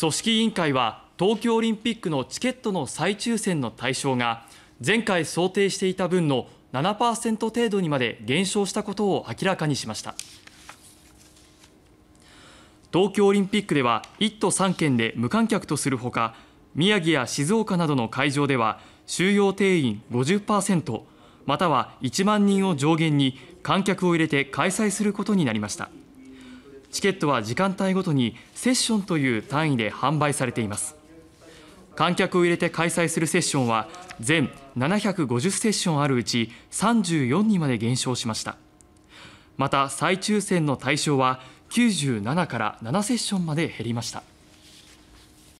組織委員会は東京オリンピックのチケットの再抽選の対象が前回想定していた分の7%程度にまで減少したことを明らかにしました東京オリンピックでは1都3県で無観客とするほか宮城や静岡などの会場では収容定員50%または1万人を上限に観客を入れて開催することになりました。チケットは時間帯ごとにセッションという単位で販売されています観客を入れて開催するセッションは全750セッションあるうち34にまで減少しましたまた再抽選の対象は97から7セッションまで減りました